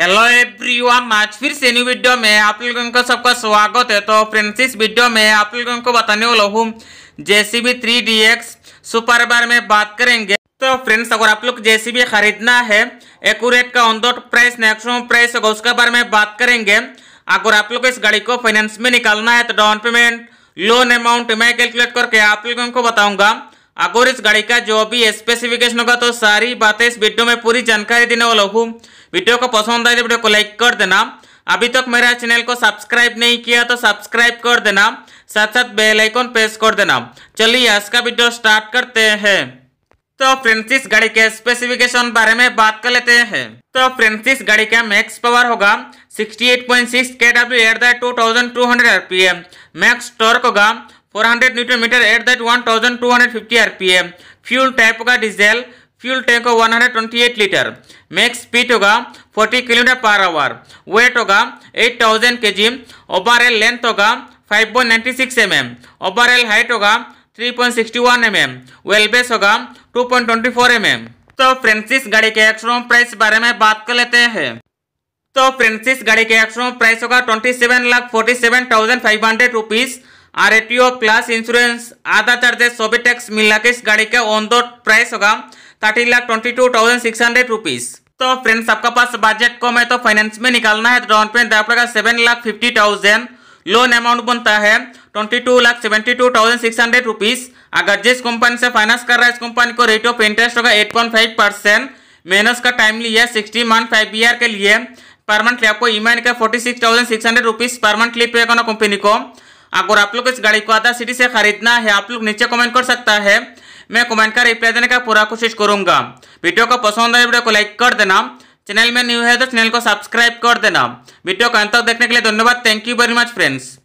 hello everyone आज फिर से न्यू वीडियो में आप लोगों का सबका स्वागत है तो फ्रेंड्स इस वीडियो में आप लोगों को बताने वाला हूँ JCB three D X super बार में बात करेंगे तो फ्रेंड्स अगर आप लोग जेसीबी खरीदना है एकट का ऑन दोट प्राइस मैक्सिमम प्राइस होगा उसके बारे में बात करेंगे अगर आप लोग इस गाड़ी को फाइनेंस में निकालना है तो डाउन पेमेंट लोन अमाउंट मैं कैलकुलेट करके आप लोगों को बताऊंगा अगर इस गाड़ी का जो भी स्पेसिफिकेशन होगा तो सारी बातें इस वीडियो में पूरी जानकारी देने वाला हूँ वीडियो को पसंद आए तो वीडियो को लाइक कर देना अभी तक मेरा चैनल को सब्सक्राइब नहीं किया तो सब्सक्राइब कर देना साथ साथ बेल आइकन प्रेस कर देना चलिए आज का वीडियो स्टार्ट करते हैं तो फ्रेंड्स इस गाड़ी के स्पेसिफिकेशन बारे में बात कर लेते हैं तो फ्रेंड्स इस गाड़ी का मैक्स पावर होगा 68.6 K W at the two thousand two hundred R P M max torque होगा 400 newton metre at that 1250 M fuel type होगा डीजल फ्यूल टैंक होगा एट लीटर मैक्स स्पीड होगा forty kilometre per hour weight होगा eight thousand K G overall length होगा five point ninety six M mm, overall height होगा three point sixty one M wheel base होगा two point twenty four M M तो friends इस गाड़ी के ex showroom price बारे में बात कर लेते हैं तो फ्रेंड्स इस गाड़ी के एक्सरूम प्राइस होगा twenty seven lakh forty seven thousand five hundred rupees आर क्लास इंश्योरेंस आधा चार्जेस सभी टैक्स मिलना के इस गाड़ी का ऑन द प्राइस होगा thirty lakh twenty two thousand six hundred rupees तो फ्रेंड्स आपका पास बजट कम है तो फाइनेंस में निकालना है तो डाउन पेमेंट देना पड़ेगा seven lakh fifty thousand loan amount बनता है twenty two lakh seventy two thousand six hundred rupees अगर जिस कंपनी से फाइनेंस कर रहा है इस कंपनी को रेट ऑफ इंटरेस्ट होगा एट पॉइंट फाइव परसेंट मेनस का टाइम लिए सिक्सटी मंथ फाइव ईयर के लिए पर मंथली आपको ई का forty six thousand six hundred rupees पर मंथली पे करना कंपनी को अगर आप लोग इस गाड़ी को आधा सिटी से खरीदना है आप लोग नीचे कमेंट कर सकता है मैं कमेंट का रिप्लाई देने का पूरा कोशिश करूंगा वीडियो को पसंद आए वीडियो को लाइक कर देना चैनल में न्यू है तो चैनल को सब्सक्राइब कर देना वीडियो को अंत तक देखने के लिए धन्यवाद thank you very much friends